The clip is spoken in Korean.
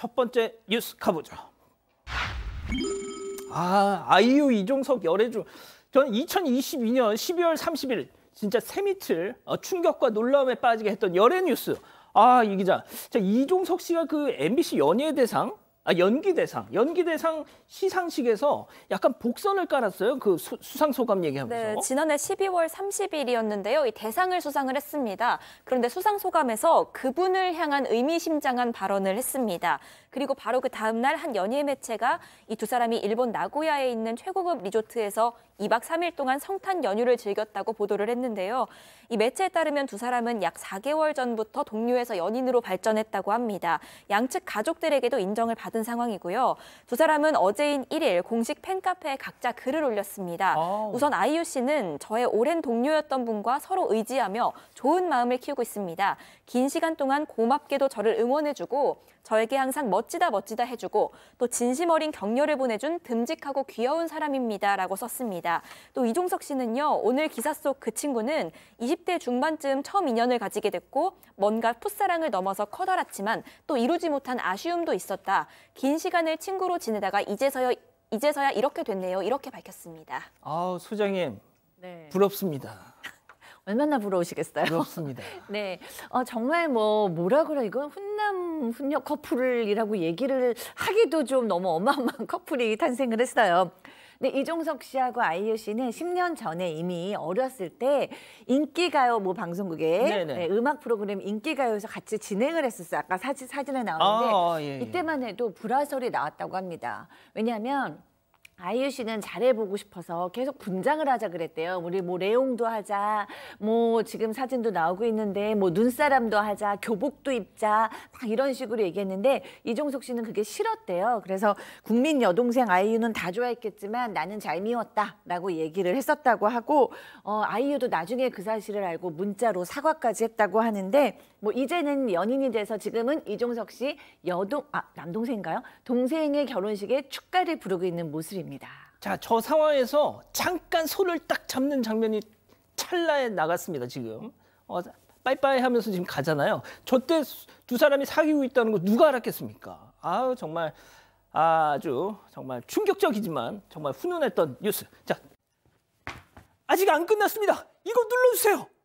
첫 번째 뉴스 가보죠. 아, 아이유 이종석 열애주. 저는 2022년 12월 30일 진짜 세미틀 어, 충격과 놀라움에 빠지게 했던 열애 뉴스. 아, 이 기자. 자, 이종석 씨가 그 MBC 연예대상 아, 연기대상, 연기대상 시상식에서 약간 복선을 깔았어요. 그 수, 상 소감 얘기하면서. 네, 지난해 12월 30일이었는데요. 이 대상을 수상을 했습니다. 그런데 수상 소감에서 그분을 향한 의미심장한 발언을 했습니다. 그리고 바로 그 다음 날 한 연예 매체가 이 두 사람이 일본 나고야에 있는 최고급 리조트에서 2박 3일 동안 성탄 연휴를 즐겼다고 보도를 했는데요. 이 매체에 따르면 두 사람은 약 4개월 전부터 동료에서 연인으로 발전했다고 합니다. 양측 가족들에게도 인정을 받은 같은 상황이고요. 두 사람은 어제인 1일 공식 팬카페에 각자 글을 올렸습니다. 아우. 우선 아이유 씨는 저의 오랜 동료였던 분과 서로 의지하며 좋은 마음을 키우고 있습니다. 긴 시간 동안 고맙게도 저를 응원해주고 저에게 항상 멋지다 멋지다 해주고 또 진심 어린 격려를 보내준 듬직하고 귀여운 사람입니다. 라고 썼습니다. 또 이종석 씨는요. 오늘 기사 속 그 친구는 20대 중반쯤 처음 인연을 가지게 됐고 뭔가 풋사랑을 넘어서 커다랗지만 또 이루지 못한 아쉬움도 있었다. 긴 시간을 친구로 지내다가 이제서야 이제서야 이렇게 됐네요. 이렇게 밝혔습니다. 아, 소장님. 네. 부럽습니다. 얼마나 부러우시겠어요. 부럽습니다. 네, 어, 정말 뭐 뭐라 그래 이건 훈남 훈녀 커플이라고 얘기를 하기도 좀 너무 어마어마한 커플이 탄생을 했어요. 근데 이종석 씨하고 아이유 씨는 10년 전에 이미 어렸을 때 인기가요 뭐 방송국에 네, 음악 프로그램 인기가요에서 같이 진행을 했었어요. 아까 사진, 사진에 나오는데 아, 아 예, 예. 이때만 해도 불화설이 나왔다고 합니다. 왜냐하면 아이유 씨는 잘해보고 싶어서 계속 분장을 하자 그랬대요. 우리 뭐 레옹도 하자, 뭐 지금 사진도 나오고 있는데 뭐 눈사람도 하자, 교복도 입자 막 이런 식으로 얘기했는데 이종석 씨는 그게 싫었대요. 그래서 국민 여동생 아이유는 다 좋아했겠지만 나는 잘 미웠다라고 얘기를 했었다고 하고 어, 아이유도 나중에 그 사실을 알고 문자로 사과까지 했다고 하는데 뭐 이제는 연인이 돼서 지금은 이종석 씨 여동 아 남동생인가요? 동생의 결혼식에 축가를 부르고 있는 모습입니다. 있니다 자, 저 상황에서 잠깐 손을 딱 잡는 장면이 찰나에 나갔습니다, 지금. 음? 어, 빠이빠이 하면서 지금 가잖아요. 저 때 두 사람이 사귀고 있다는 거 누가 알았겠습니까? 아우, 정말 아주 정말 충격적이지만 정말 훈훈했던 뉴스. 자, 아직 안 끝났습니다. 이거 눌러주세요.